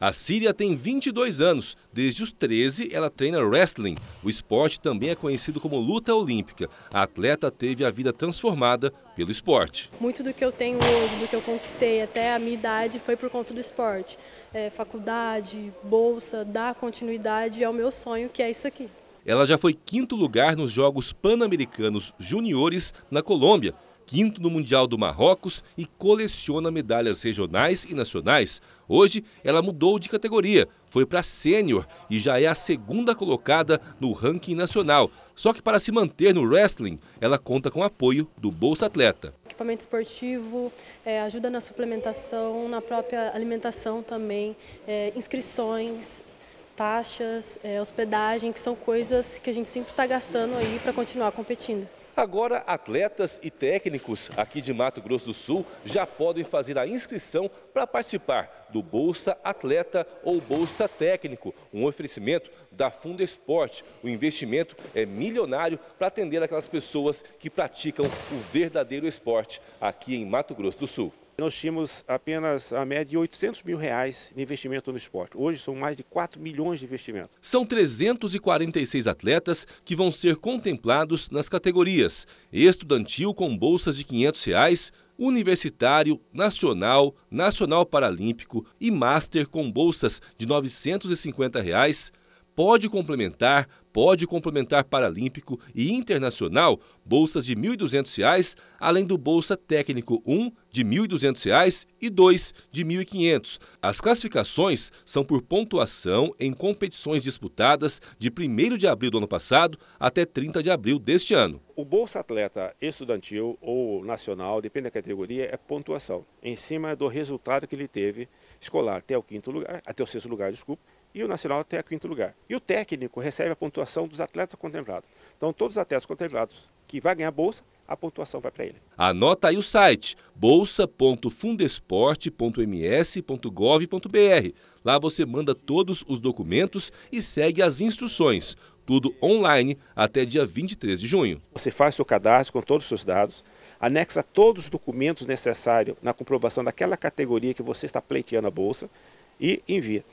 A Síria tem 22 anos. Desde os 13, ela treina wrestling. O esporte também é conhecido como luta olímpica. A atleta teve a vida transformada pelo esporte. Muito do que eu tenho hoje, do que eu conquistei até a minha idade, foi por conta do esporte. É, faculdade, bolsa, dar continuidade ao meu sonho, que é isso aqui. Ela já foi quinto lugar nos Jogos Pan-Americanos Juniores na Colômbia quinto no Mundial do Marrocos e coleciona medalhas regionais e nacionais. Hoje, ela mudou de categoria, foi para sênior e já é a segunda colocada no ranking nacional. Só que para se manter no wrestling, ela conta com apoio do Bolsa Atleta. Equipamento esportivo, é, ajuda na suplementação, na própria alimentação também, é, inscrições, taxas, é, hospedagem, que são coisas que a gente sempre está gastando aí para continuar competindo. Agora, atletas e técnicos aqui de Mato Grosso do Sul já podem fazer a inscrição para participar do Bolsa Atleta ou Bolsa Técnico, um oferecimento da Funda Esporte. O investimento é milionário para atender aquelas pessoas que praticam o verdadeiro esporte aqui em Mato Grosso do Sul. Nós tínhamos apenas a média de 800 mil reais de investimento no esporte. Hoje são mais de 4 milhões de investimento. São 346 atletas que vão ser contemplados nas categorias estudantil com bolsas de 500 reais, universitário, nacional, nacional paralímpico e master com bolsas de R$ 950, reais, pode complementar, pode complementar paralímpico e internacional bolsas de R$ 1.200, além do bolsa técnico 1 de R$ 1.200 e 2 de R$ 1.500. As classificações são por pontuação em competições disputadas de 1 de abril do ano passado até 30 de abril deste ano. O bolsa atleta estudantil ou nacional, depende da categoria, é pontuação, em cima do resultado que ele teve escolar até o quinto lugar, até o sexto lugar, desculpa, e o nacional até quinto lugar. E o técnico recebe a pontuação dos atletas contemplados. Então, todos os atletas contemplados que vai ganhar bolsa, a pontuação vai para ele. Anota aí o site bolsa.fundesporte.ms.gov.br. Lá você manda todos os documentos e segue as instruções. Tudo online até dia 23 de junho. Você faz seu cadastro com todos os seus dados, anexa todos os documentos necessários na comprovação daquela categoria que você está pleiteando a bolsa e envia.